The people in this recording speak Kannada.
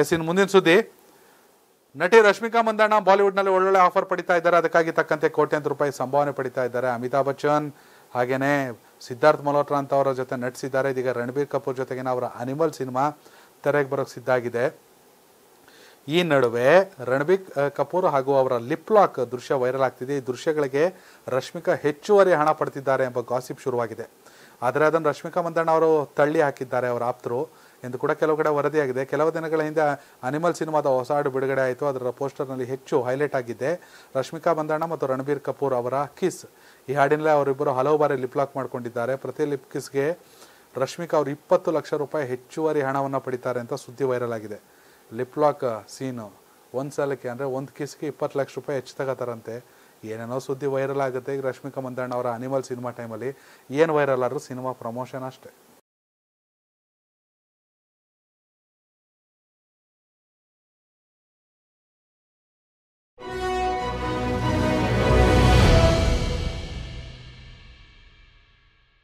ಎಸ್ ಇನ್ ಮುಂದಿನ ಸುದ್ದಿ ನಟಿ ರಶ್ಮಿಕಾ ಮಂದಣ್ಣ ಬಾಲಿವುಡ್ನಲ್ಲಿ ಒಳ್ಳೊಳ್ಳೆ ಆಫರ್ ಪಡಿತಾ ಇದ್ದಾರೆ ಅದಕ್ಕಾಗಿ ತಕ್ಕಂತೆ ಕೋಟ್ಯಾಂತರ ರೂಪಾಯಿ ಸಂಭಾವನೆ ಪಡಿತಾ ಇದ್ದಾರೆ ಅಮಿತಾಬ್ ಬಚ್ಚನ್ ಹಾಗೆಯೇ ಸಿದ್ಧಾರ್ಥ್ ಮಲ್ಹೋತ್ರಾ ಅಂತ ಅವರ ಜೊತೆ ನಟಿಸಿದ್ದಾರೆ ಇದೀಗ ರಣಬೀರ್ ಕಪೂರ್ ಜೊತೆಗಿನ ಅವರ ಅನಿಮಲ್ ಸಿನಿಮಾ ತೆರೆಗೆ ಬರೋಕ್ಕೆ ಸಿದ್ಧ ಆಗಿದೆ ಈ ನಡುವೆ ರಣಬೀರ್ ಕಪೂರ್ ಹಾಗೂ ಅವರ ಲಿಪ್ ಲಾಕ್ ದೃಶ್ಯ ವೈರಲ್ ಆಗ್ತಿದೆ ಈ ದೃಶ್ಯಗಳಿಗೆ ರಶ್ಮಿಕಾ ಹೆಚ್ಚುವರಿ ಹಣ ಪಡ್ತಿದ್ದಾರೆ ಎಂಬ ಗಾಸಿಪ್ ಶುರುವಾಗಿದೆ ಆದರೆ ಅದನ್ನು ರಶ್ಮಿಕಾ ಮಂದಣ್ಣ ಅವರು ತಳ್ಳಿ ಹಾಕಿದ್ದಾರೆ ಅವರ ಆಪ್ತರು ಎಂದು ಕೂಡ ಕೆಲವು ಕಡೆ ವರದಿಯಾಗಿದೆ ಕೆಲವು ದಿನಗಳ ಹಿಂದೆ ಅನಿಮಲ್ ಸಿನಿಮಾದ ಹೊಸ ಹಾಡು ಬಿಡುಗಡೆ ಆಯಿತು ಅದರ ಪೋಸ್ಟರ್ನಲ್ಲಿ ಹೆಚ್ಚು ಹೈಲೈಟ್ ಆಗಿದೆ ರಶ್ಮಿಕಾ ಮಂದಣ್ಣ ಮತ್ತು ರಣಬೀರ್ ಕಪೂರ್ ಅವರ ಕಿಸ್ ಈ ಹಾಡಿನಲ್ಲೇ ಅವರಿಬ್ಬರು ಹಲವು ಬಾರಿ ಲಿಪ್ಲಾಕ್ ಮಾಡಿಕೊಂಡಿದ್ದಾರೆ ಪ್ರತಿ ಲಿಪ್ ಕಿಸ್ಗೆ ರಶ್ಮಿಕಾ ಅವರು ಇಪ್ಪತ್ತು ಲಕ್ಷ ರೂಪಾಯಿ ಹೆಚ್ಚುವರಿ ಹಣವನ್ನು ಪಡಿತಾರೆ ಅಂತ ಸುದ್ದಿ ವೈರಲ್ ಆಗಿದೆ ಲಿಪ್ಲಾಕ್ ಸೀನು ಒಂದು ಸಲಕ್ಕೆ ಅಂದರೆ ಒಂದು ಕಿಸ್ಗೆ ಇಪ್ಪತ್ತು ಲಕ್ಷ ರೂಪಾಯಿ ಹೆಚ್ಚು ತಗೋತಾರಂತೆ ಏನೇನೋ ಸುದ್ದಿ ವೈರಲ್ ಆಗುತ್ತೆ ಈಗ ರಶ್ಮಿಕಾ ಮಂದಣ್ಣ ಅವರ ಅನಿಮಲ್ ಸಿನಿಮಾ ಟೈಮಲ್ಲಿ ಏನು ವೈರಲ್ ಆದರೂ ಸಿನಿಮಾ ಪ್ರಮೋಷನ್ ಅಷ್ಟೇ